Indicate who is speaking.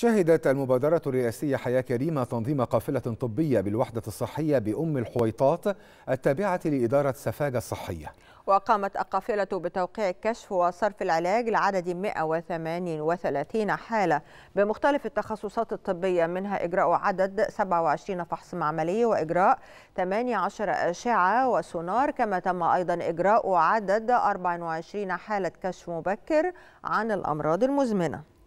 Speaker 1: شهدت المبادرة الرئاسية حياة كريمة تنظيم قافلة طبية بالوحدة الصحية بأم الحويطات التابعة لإدارة سفاجة الصحية
Speaker 2: وقامت القافلة بتوقيع كشف وصرف العلاج لعدد 138 حالة بمختلف التخصصات الطبية منها إجراء عدد 27 فحص معملي وإجراء 18 أشعة وسونار كما تم أيضا إجراء عدد 24 حالة كشف مبكر عن الأمراض المزمنة